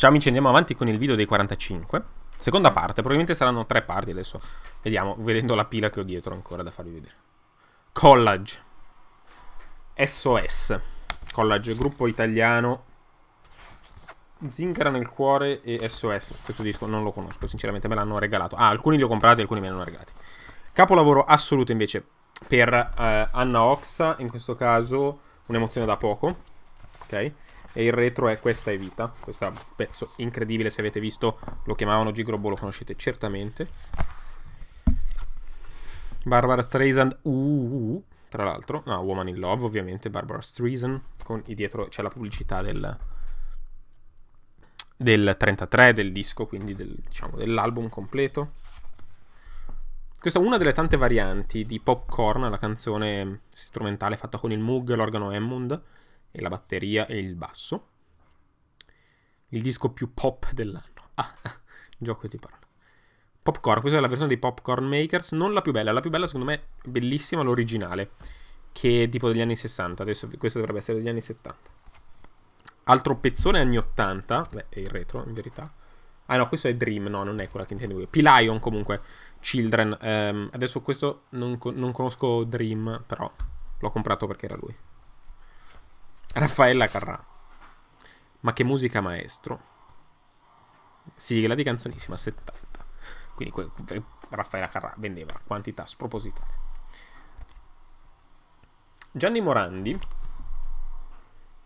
Ciao amici, andiamo avanti con il video dei 45. Seconda parte, probabilmente saranno tre parti adesso. Vediamo, vedendo la pila che ho dietro ancora da farvi vedere. Collage. SOS. Collage, gruppo italiano. Zingara nel cuore e SOS. Questo disco non lo conosco, sinceramente me l'hanno regalato. Ah, alcuni li ho comprati, alcuni me li hanno regalati. Capolavoro assoluto invece per eh, Anna Oxa, in questo caso un'emozione da poco. Ok? e il retro è questa è vita, questo è un pezzo incredibile, se avete visto lo chiamavano Gigrobo lo conoscete certamente. Barbara Streisand, uh, uh, uh, tra l'altro, no, Woman in Love ovviamente, Barbara Streisand, con dietro c'è la pubblicità del, del 33 del disco, quindi del, diciamo, dell'album completo. Questa è una delle tante varianti di Popcorn, la canzone strumentale fatta con il Moog e l'organo Hammond, e la batteria e il basso. Il disco più pop dell'anno. Ah, gioco di parole. Popcorn, questa è la versione dei Popcorn Makers, non la più bella, la più bella secondo me è bellissima, l'originale, che è tipo degli anni 60, adesso questo dovrebbe essere degli anni 70. Altro pezzone anni 80, beh è il retro in verità. Ah no, questo è Dream, no, non è quella che intendevo io. Pilion comunque, Children. Um, adesso questo non, non conosco Dream, però l'ho comprato perché era lui. Raffaella Carrà. Ma che musica maestro. Sigla di canzonissima 70. Quindi que- Raffaella Carrà vendeva quantità spropositate. Gianni Morandi,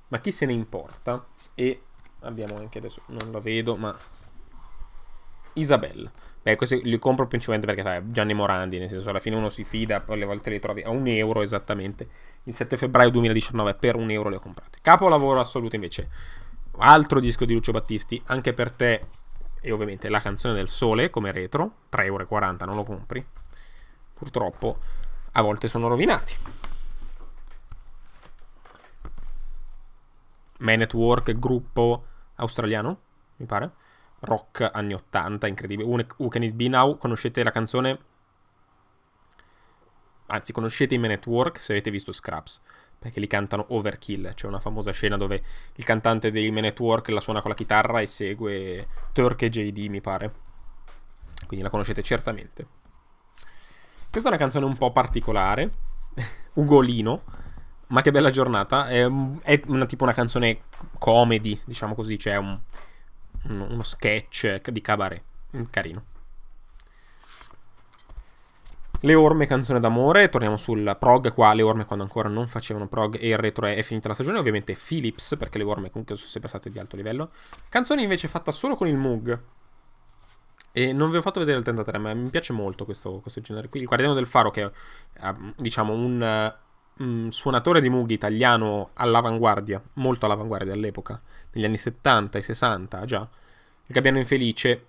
ma chi se ne importa? E abbiamo anche adesso, non la vedo, ma Isabella. Beh, questi li compro principalmente perché, sai, Gianni Morandi, nel senso, alla fine uno si fida, poi le volte li trovi a un euro esattamente. Il 7 febbraio 2019 per un euro li ho comprati. Capolavoro assoluto invece. Altro disco di Lucio Battisti, anche per te, e ovviamente la canzone del sole come retro, 3,40 euro, non lo compri. Purtroppo a volte sono rovinati. Man at Work, gruppo australiano, mi pare rock anni 80, incredibile. Who Can It Be Now, conoscete la canzone? Anzi, conoscete i Men at Work se avete visto Scraps, perché li cantano Overkill. C'è una famosa scena dove il cantante dei Men at Work la suona con la chitarra e segue Turk e JD, mi pare. Quindi la conoscete certamente. Questa è una canzone un po' particolare, Ugolino, ma che bella giornata. È, è una, tipo una canzone comedy, diciamo così, c'è cioè un uno sketch di cabaret. Mm, carino. Le orme canzone d'amore, torniamo sul prog qua, le orme quando ancora non facevano prog e il retro è, è finita la stagione, ovviamente Philips perché le orme comunque sono sempre state di alto livello. Canzone invece fatta solo con il Moog. E non vi ho fatto vedere il 33, ma mi piace molto questo, questo genere qui. Il Guardiano del Faro che è diciamo un mh, mm, suonatore di mughi italiano all'avanguardia, molto all'avanguardia all'epoca, negli anni 70 e 60 già, il Gabbiano Infelice,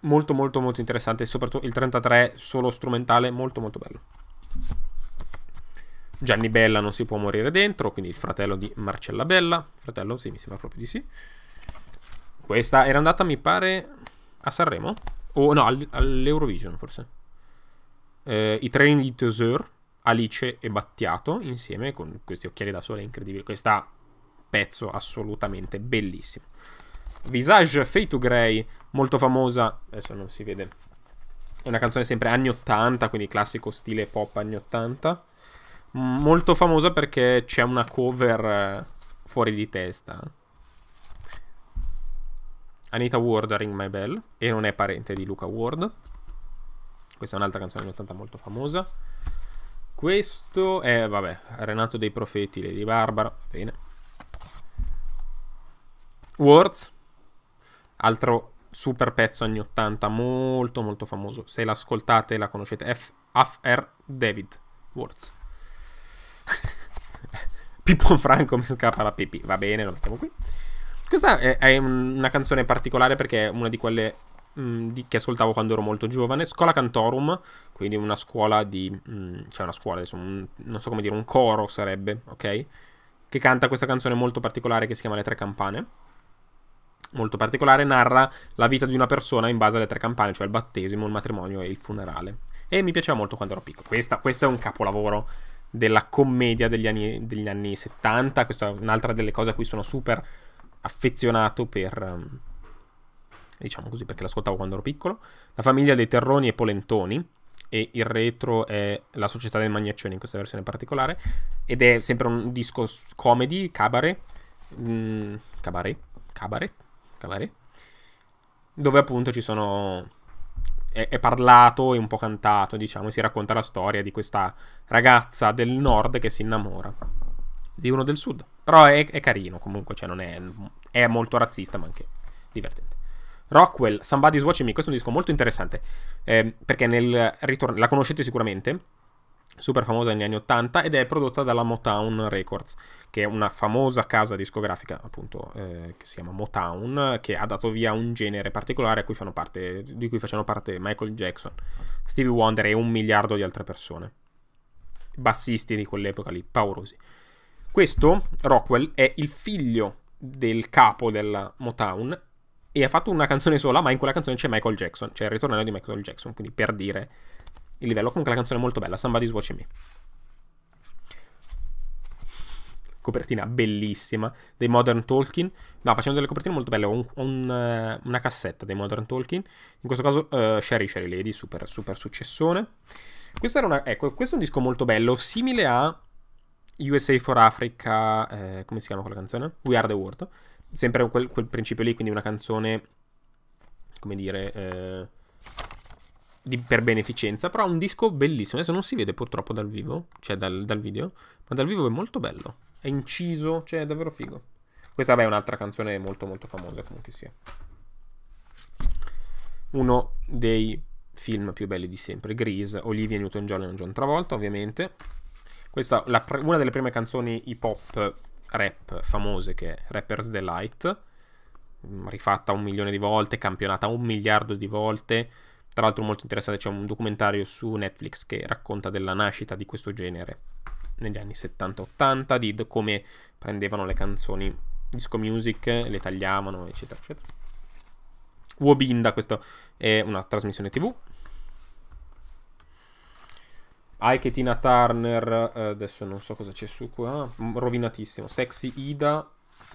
molto molto molto interessante, e soprattutto il 33 solo strumentale, molto molto bello. Gianni Bella non si può morire dentro, quindi il fratello di Marcella Bella, fratello sì, mi sembra proprio di sì. Questa era andata, mi pare, a Sanremo? O no, all'Eurovision forse. Eh, I treni di Tesor, Alice e Battiato insieme con questi occhiali da sole incredibili. Questa pezzo assolutamente bellissimo. Visage Fade to Grey, molto famosa, adesso non si vede. È una canzone sempre anni 80, quindi classico stile pop anni 80. Molto famosa perché c'è una cover eh, fuori di testa. Anita Ward Ring My Bell e non è parente di Luca Ward. Questa è un'altra canzone anni 80 molto famosa. Questo è, vabbè, Renato dei Profeti, Lady Barbara, bene. Words, altro super pezzo anni 80, molto molto famoso. Se l'ascoltate la conoscete, F. F.R. David Words. Pippo Franco mi scappa la pipì, va bene, lo mettiamo qui. Questa è, è una canzone particolare perché è una di quelle mh, mm, di, che ascoltavo quando ero molto giovane, Scola Cantorum, quindi una scuola di... Mh, mm, cioè una scuola, adesso, un, non so come dire, un coro sarebbe, ok? Che canta questa canzone molto particolare che si chiama Le Tre Campane. Molto particolare, narra la vita di una persona in base alle tre campane, cioè il battesimo, il matrimonio e il funerale. E mi piaceva molto quando ero piccolo. Questa, questo è un capolavoro della commedia degli anni, degli anni 70. Questa è un'altra delle cose a cui sono super affezionato per, um, diciamo così perché l'ascoltavo quando ero piccolo, la famiglia dei Terroni e Polentoni, e il retro è la società del magnaccioni in questa versione particolare, ed è sempre un disco comedy, cabaret, mm, cabaret, cabaret, cabaret, dove appunto ci sono... È, è parlato e un po' cantato, diciamo, e si racconta la storia di questa ragazza del nord che si innamora di uno del sud. Però è, è carino comunque, cioè non è, è molto razzista, ma anche divertente. Rockwell, Somebody's Watching Me, questo è un disco molto interessante, eh, perché nel ritorno, la conoscete sicuramente, super famosa negli anni 80 ed è prodotta dalla Motown Records, che è una famosa casa discografica, appunto, eh, che si chiama Motown, che ha dato via un genere particolare cui parte, di cui facevano parte Michael Jackson, Stevie Wonder e un miliardo di altre persone. Bassisti di quell'epoca lì, paurosi. Questo, Rockwell, è il figlio del capo della Motown e ha fatto una canzone sola, ma in quella canzone c'è Michael Jackson, c'è cioè il ritornello di Michael Jackson, quindi per dire il livello. Comunque la canzone è molto bella, Somebody's Watching Me. Copertina bellissima dei Modern Talking. No, facendo delle copertine molto belle. Ho un, un, eh, una cassetta dei Modern Talking. In questo caso, uh, Sherry Sherry Lady, super, super successone. Questo, una, ecco, questo è un disco molto bello, simile a USA for Africa. Eh, come si chiama quella canzone? We Are the World sempre quel, quel, principio lì, quindi una canzone, come dire, eh, di, per beneficenza, però un disco bellissimo. Adesso non si vede purtroppo dal vivo, cioè dal, dal video, ma dal vivo è molto bello. È inciso, cioè è davvero figo. Questa vabbè, è un'altra canzone molto molto famosa comunque sia. Uno dei film più belli di sempre, Grease, Olivia Newton-John e John Travolta ovviamente. Questa è una delle prime canzoni hip hop rap famose che è Rapper's Delight, mm, rifatta un milione di volte, campionata un miliardo di volte. Tra l'altro molto interessante, c'è un documentario su Netflix che racconta della nascita di questo genere negli anni 70-80, di come prendevano le canzoni disco music, le tagliavano, eccetera, eccetera. Wobinda, questa è una trasmissione tv Ike Tina Turner, eh, adesso non so cosa c'è su qua, mm, rovinatissimo, Sexy Ida,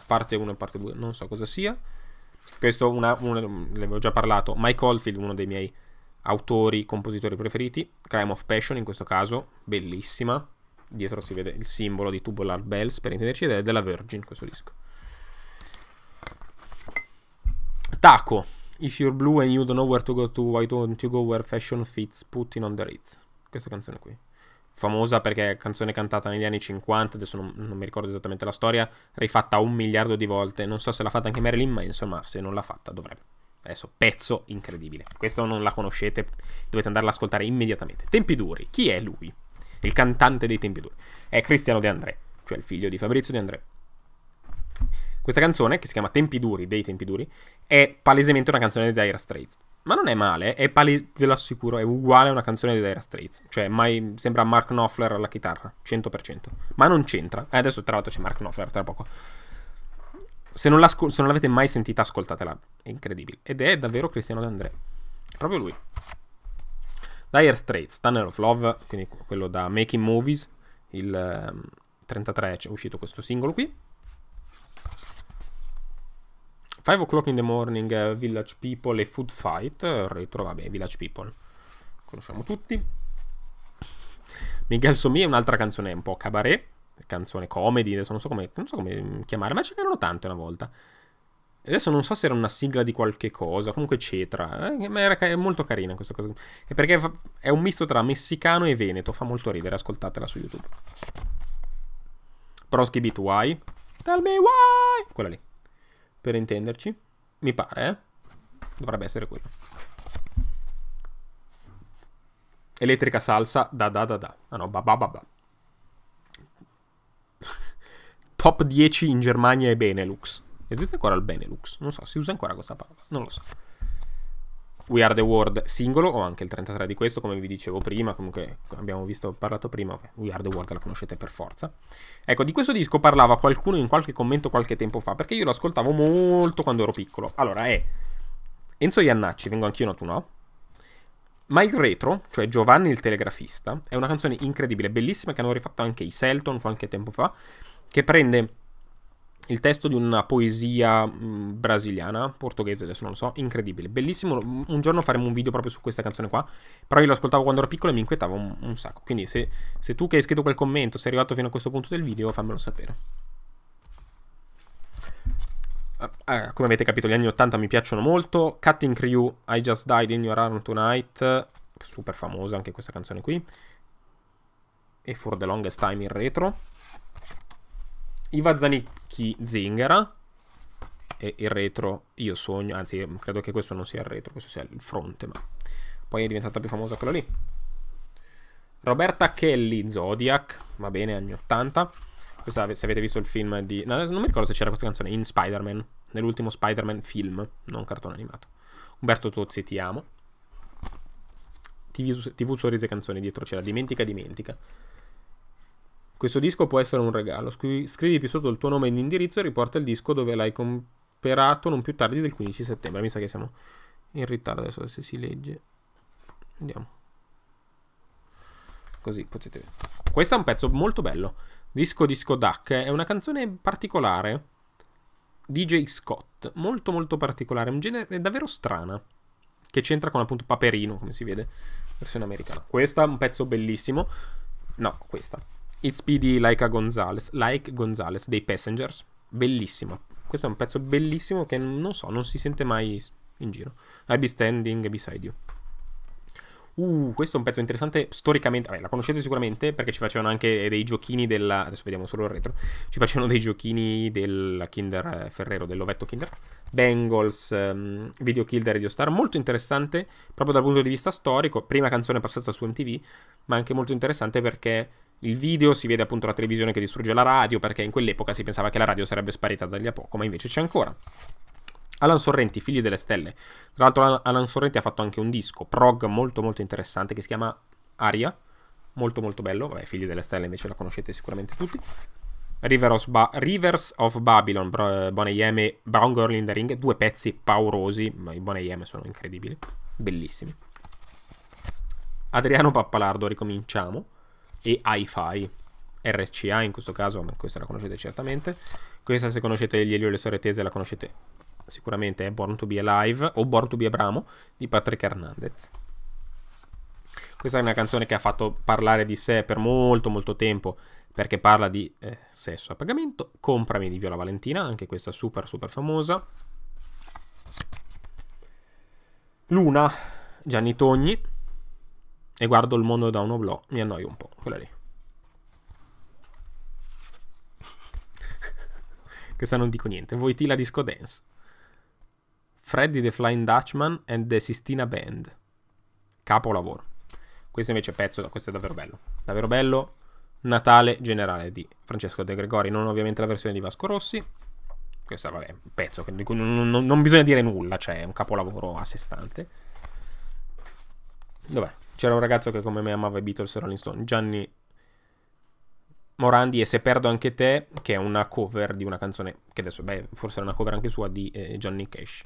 parte 1 e parte 2, non so cosa sia. Questo una, una, ne avevo già parlato, Mike Oldfield, uno dei miei autori, compositori preferiti, Crime of Passion in questo caso, bellissima, dietro si vede il simbolo di Tubular Bells per intenderci ed è della Virgin questo disco. Taco, If You're Blue and You Don't Know Where to Go to, Why Don't You Go Where Fashion Fits, Putin on the Ritz questa canzone qui. Famosa perché è canzone cantata negli anni 50, adesso non, non, mi ricordo esattamente la storia, rifatta un miliardo di volte. Non so se l'ha fatta anche Marilyn, ma insomma, se non l'ha fatta dovrebbe. Adesso, pezzo incredibile. Questo non la conoscete, dovete andarla ad ascoltare immediatamente. Tempi duri, chi è lui? Il cantante dei tempi duri. È Cristiano De André, cioè il figlio di Fabrizio De André. Questa canzone, che si chiama Tempi duri, dei tempi duri, è palesemente una canzone di Dire Straits. Ma non è male, è pali- ve lo assicuro, è uguale a una canzone di Dire Straits. Cioè, mai, sembra Mark Knopfler alla chitarra, 100%. Ma non c'entra. Eh, adesso tra l'altro c'è Mark Knopfler, tra poco. Se non, se non l'avete mai sentita, ascoltatela. È incredibile. Ed è davvero Cristiano D'André. Proprio lui. Dire Straits, Tunnel of Love, quindi quello da Making Movies, il 33 ehm, è uscito questo singolo qui. 5 o'clock in the morning, eh, Village People e Food Fight. Eh, retro, vabbè, Village People. Conosciamo tutti. Miguel Somi è un'altra canzone un po' cabaret. Canzone comedy, adesso non so come, non so come mm, chiamare, ma ce n'erano tante una volta. Adesso non so se era una sigla di qualche cosa, comunque cetra. Eh, ma era ca- molto carina questa cosa. È perché fa- è un misto tra messicano e veneto, fa molto ridere, ascoltatela su YouTube. Prosky Beat Why? Tell me why! Quella lì per intenderci. Mi pare, eh? Dovrebbe essere quello. Elettrica salsa, da da da da. Ah no, ba ba ba ba. Top 10 in Germania e Benelux. Esiste ancora il Benelux? Non so, si usa ancora questa parola, non lo so. We Are the World singolo, o anche il 33 di questo, come vi dicevo prima, comunque abbiamo visto, parlato prima, We Are the World la conoscete per forza. Ecco, di questo disco parlava qualcuno in qualche commento qualche tempo fa, perché io lo ascoltavo molto quando ero piccolo. Allora, è Enzo Iannacci, vengo anch'io, no, tu no. Ma il retro, cioè Giovanni il telegrafista, è una canzone incredibile, bellissima, che hanno rifatto anche i Selton qualche tempo fa, che prende il testo di una poesia mh, mm, brasiliana, portoghese adesso non lo so, incredibile, bellissimo, un giorno faremo un video proprio su questa canzone qua, però io l'ascoltavo quando ero piccolo e mi inquietavo un, un sacco, quindi se, se tu che hai scritto quel commento sei arrivato fino a questo punto del video fammelo sapere. Ah, ah come avete capito, gli anni 80 mi piacciono molto. Cutting Crew, I Just Died in Your Arm Tonight, super famosa anche questa canzone qui. E For the Longest Time in retro. Iva Zanicchi Zingara e il retro io sogno, anzi credo che questo non sia il retro, questo sia il fronte, ma poi è diventata più famosa quella lì. Roberta Kelly Zodiac, va bene, anni 80. Questa, se avete visto il film di... No, non mi ricordo se c'era questa canzone, in Spider-Man, nell'ultimo Spider-Man film, non cartone animato. Umberto Tozzi, ti amo. TV, TV Sorrisi Canzoni dietro c'era, dimentica, dimentica. Questo disco può essere un regalo. Scrivi più sotto il tuo nome e l'indirizzo e riporta il disco dove l'hai comperato non più tardi del 15 settembre. Mi sa che siamo in ritardo adesso se si legge. Vediamo. Così potete vedere. Questo è un pezzo molto bello. Disco Disco Duck è una canzone particolare. DJ Scott, molto molto particolare, un genere davvero strana che c'entra con appunto Paperino, come si vede, versione americana. Questa è un pezzo bellissimo. No, questa. It's P Like a Gonzales, Like Gonzales dei Passengers, bellissimo. Questo è un pezzo bellissimo che non so, non si sente mai in giro. I'll be standing beside you. Uh, questo è un pezzo interessante storicamente. Vabbè, la conoscete sicuramente perché ci facevano anche dei giochini della. Adesso vediamo solo il retro. Ci facevano dei giochini del Kinder eh, Ferrero, dell'ovetto Kinder. Bengals, um, Video Kill da Radio Star. Molto interessante proprio dal punto di vista storico. Prima canzone passata su MTV, ma anche molto interessante perché il video, si vede appunto la televisione che distrugge la radio, perché in quell'epoca si pensava che la radio sarebbe sparita da lì a poco, ma invece c'è ancora. Alan Sorrenti, Figli delle Stelle. Tra l'altro Alan Sorrenti ha fatto anche un disco, prog, molto molto interessante, che si chiama Aria, molto molto bello, vabbè, Figli delle Stelle invece la conoscete sicuramente tutti. Rivers, ba- Rivers of Babylon, Br- Boneyem e Brown Girl in the Ring, due pezzi paurosi, ma i Boneyem sono incredibili, bellissimi. Adriano Pappalardo, ricominciamo e hi-fi. RCA in questo caso, ma questa la conoscete certamente. Questa se conoscete gli Elio e le storie tese la conoscete sicuramente, è Born to be Alive o Born to be Abramo di Patrick Hernandez. Questa è una canzone che ha fatto parlare di sé per molto molto tempo perché parla di eh, sesso a pagamento. Comprami di Viola Valentina, anche questa super super famosa. Luna, Gianni Togni e guardo il mondo da un oblò, mi annoio un po' quella lì. Questa non dico niente. Voitila Disco Dance. Freddy the Flying Dutchman and the Sistina Band. Capolavoro. Questo invece è pezzo, questo è davvero bello. Davvero bello. Natale generale di Francesco De Gregori, non ovviamente la versione di Vasco Rossi. Questa, vabbè, è un pezzo che non, non, non bisogna dire nulla, cioè è un capolavoro a sé stante. Dov'è? C'era un ragazzo che come me amava i Beatles e Rolling Stone. Gianni Morandi e Se perdo anche te, che è una cover di una canzone, che adesso beh, forse è una cover anche sua, di eh, Johnny Cash.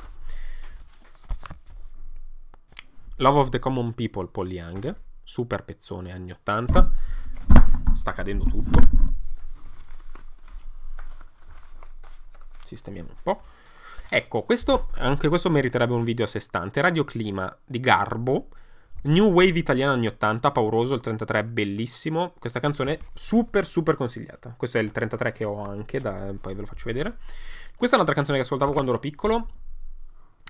Love of the Common People, Paul Young, super pezzone anni 80, sta cadendo tutto. Sistemiamo un po'. Ecco, questo, anche questo meriterebbe un video a sé stante. Radio Clima di Garbo, New Wave italiana anni 80, pauroso, il 33 bellissimo. Questa canzone super super consigliata. Questo è il 33 che ho anche, da, poi ve lo faccio vedere. Questa è un'altra canzone che ascoltavo quando ero piccolo.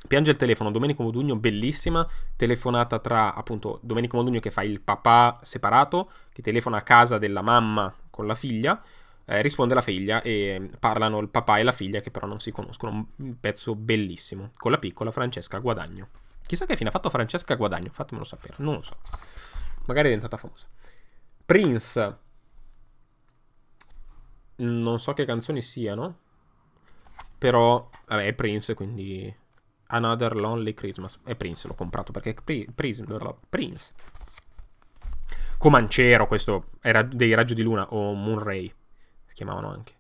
Piange il telefono, Domenico Modugno, bellissima, telefonata tra appunto Domenico Modugno che fa il papà separato, che telefona a casa della mamma con la figlia, eh, risponde la figlia e parlano il papà e la figlia che però non si conoscono, un pezzo bellissimo, con la piccola Francesca Guadagno. Chissà che fine ha fatto Francesca Guadagno, fatemelo sapere, non lo so. Magari è diventata famosa. Prince. Non so che canzoni siano. Però, vabbè, è Prince, quindi... Another Lonely Christmas. È Prince, l'ho comprato perché è Prince. Comancero, questo era dei raggi di Luna o Moonray. Si chiamavano anche.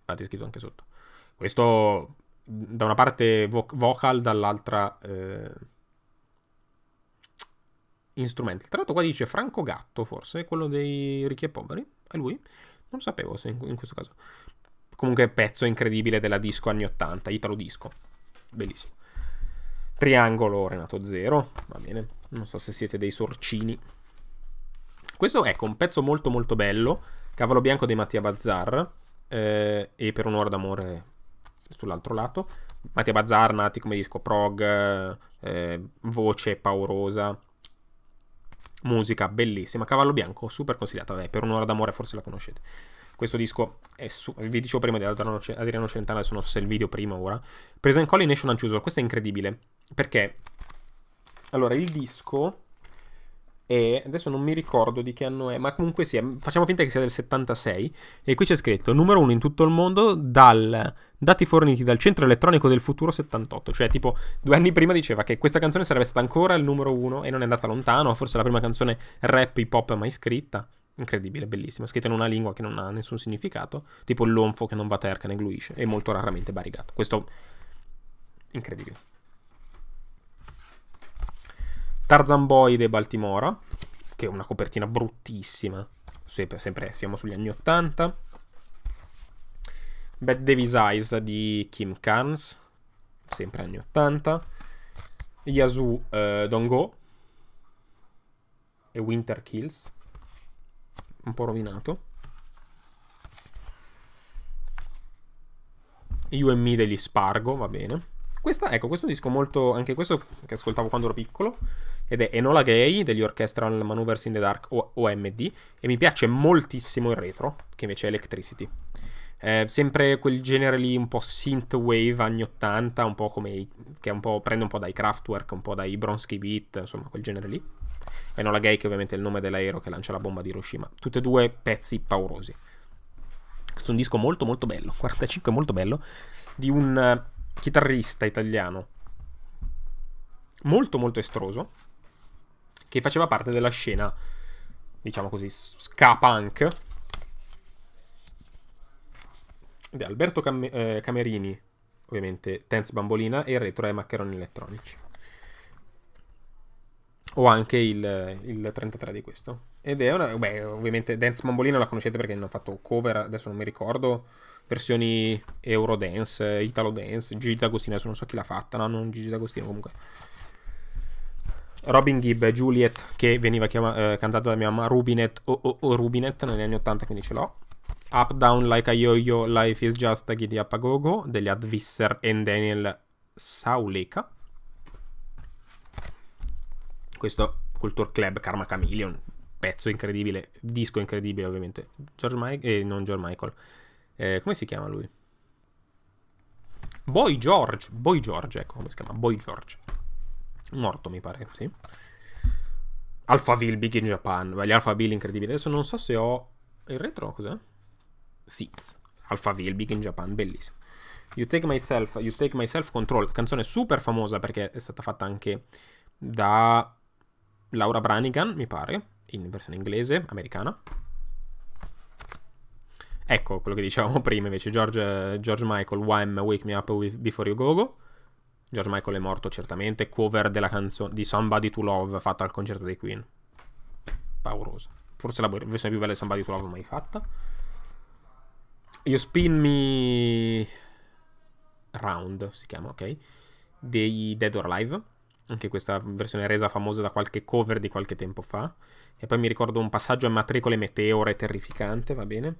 Infatti ah, è scritto anche sotto. Questo da una parte vocal, dall'altra eh, Instrumenti. Tra l'altro qua dice Franco Gatto, forse, quello dei ricchi e poveri. È lui? Non sapevo se in, in questo caso. Comunque pezzo incredibile della disco anni 80, Italo Disco. Bellissimo. Triangolo Renato Zero, va bene. Non so se siete dei sorcini. Questo ecco un pezzo molto molto bello, Cavallo Bianco dei Mattia Bazzar eh, e Per un'ora d'amore sull'altro lato. Mattia Bazzar nati come disco prog, eh, voce paurosa, musica bellissima. Cavallo Bianco, super consigliata, vabbè, per un'ora d'amore forse la conoscete. Questo disco è su, vi dicevo prima di Adriano Celentano, adesso non so se il video prima ora. Presa in collo in Nation Unchiuso, questo è incredibile, perché allora il disco e adesso non mi ricordo di che anno è, ma comunque sia, facciamo finta che sia del 76 e qui c'è scritto numero uno in tutto il mondo dal dati forniti dal Centro Elettronico del Futuro 78, cioè tipo due anni prima diceva che questa canzone sarebbe stata ancora il numero uno e non è andata lontano, forse la prima canzone rap hip hop mai scritta, incredibile, bellissima, scritta in una lingua che non ha nessun significato, tipo l'onfo che non va terca né gluisce e molto raramente barigato, questo incredibile. Tarzan Boy dei Baltimora, che è una copertina bruttissima, sempre, sempre siamo sugli anni 80. Bad Davis Eyes di Kim Kans, sempre anni 80. Yazoo eh, Don't Go e Winter Kills, un po' rovinato. You and Me degli Spargo, va bene. Questa, ecco, questo è un disco molto. Anche questo che ascoltavo quando ero piccolo ed è Enola Gay degli Orchestral Maneuvers in the Dark OMD e mi piace moltissimo il retro, che invece è Electricity. Eh, sempre quel genere lì un po' synth wave anni 80, un po' come che un po', prende un po' dai Kraftwerk, un po' dai Bronsky Beat, insomma, quel genere lì. Enola gay che ovviamente è il nome dell'aereo che lancia la bomba di Hiroshima. Tutti e due pezzi paurosi. Questo è un disco molto molto bello, 45 molto bello, di un eh, chitarrista italiano molto molto estroso che faceva parte della scena, diciamo così, ska punk. Ed è Alberto Cam eh, Camerini, ovviamente Tenz Bambolina e il retro è Maccheroni Elettronici. O anche il, il 33 di questo. Ed è una. Beh, ovviamente Dance Mambolino la conoscete perché hanno fatto cover, adesso non mi ricordo. Versioni Eurodance, Italo Dance, Gigi D'Agostino, adesso non so chi l'ha fatta, no, non Gigi D'Agostino comunque. Robin Gibb Juliet, che veniva chiama- eh, cantata da mia mamma Rubinet o oh, oh, oh, Rubinet negli anni 80, quindi ce l'ho. Up Down Like a Yo-Yo, Life is Just a Giddy Up a Go-Go, degli Advisser e Daniel Sauleka. Questo Culture Club Karma Chameleon, pezzo incredibile, disco incredibile ovviamente. George Michael, eh, non George Michael, eh, come si chiama lui? Boy George, Boy George, ecco come si chiama, Boy George. Morto, mi pare, sì. Alphaville Big in Japan. Beh, gli Alphaville incredibili. Adesso non so se ho il retro, cos'è? Seeds. Alphaville Big in Japan, bellissimo. You Take Myself, You Take Myself Control, canzone super famosa perché è stata fatta anche da Laura Branigan, mi pare, in versione inglese, americana. Ecco quello che dicevamo prima invece, George, George Michael, Wham, Wake Me Up Before You Go Go. George Michael è morto certamente, cover della canzone di Somebody to Love fatta al concerto dei Queen. Paurosa. Forse la versione più bella di Somebody to Love mai fatta. Io spin me round, si chiama, ok? Dei Dead or Alive. Anche questa versione resa famosa da qualche cover di qualche tempo fa. E poi mi ricordo un passaggio a matricole meteore terrificante, va bene?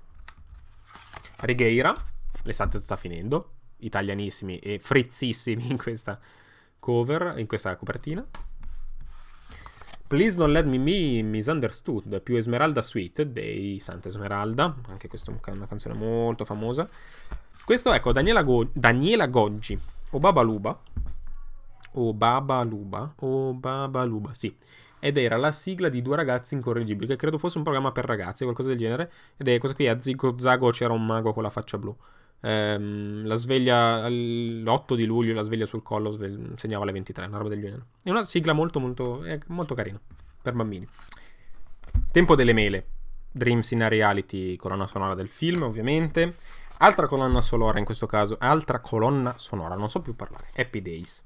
Righeira, l'estate sta finendo italianissimi e frizzissimi in questa cover, in questa copertina. Please don't let me be misunderstood, più Esmeralda Sweet dei Santa Esmeralda, anche questa è una canzone molto famosa. Questo, ecco, Daniela, Go- Daniela Goggi, o Babaluba, o Babaluba, o Babaluba, sì. Ed era la sigla di Due ragazzi incorreggibili, che credo fosse un programma per ragazzi, qualcosa del genere. Ed è questa qui, a Zigo Zago c'era un mago con la faccia blu. Ehm, la sveglia l'8 di luglio, la sveglia sul collo sveglia, segnava alle 23, una roba del genere. È una sigla molto, molto, eh, molto carina per bambini. Tempo delle mele. Dreams in a reality, colonna sonora del film, ovviamente. Altra colonna sonora in questo caso, altra colonna sonora, non so più parlare. Happy Days.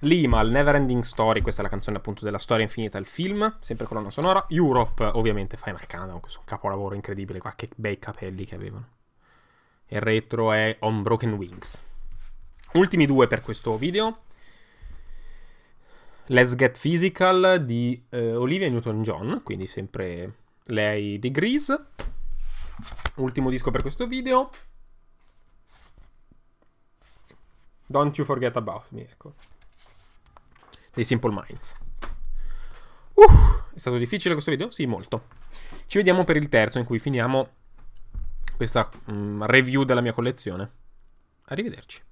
Lima, il Never Ending Story, questa è la canzone appunto della storia infinita del film, sempre colonna sonora. Europe, ovviamente Final Countdown, questo capolavoro incredibile qua, che bei capelli che avevano e il retro è On Broken Wings. Ultimi due per questo video. Let's Get Physical di eh, Olivia Newton-John, quindi sempre lei di Grease. Ultimo disco per questo video. Don't You Forget About Me, ecco. Dei Simple Minds. Uh, è stato difficile questo video? Sì, molto. Ci vediamo per il terzo in cui finiamo questa mh, mm, review della mia collezione. Arrivederci.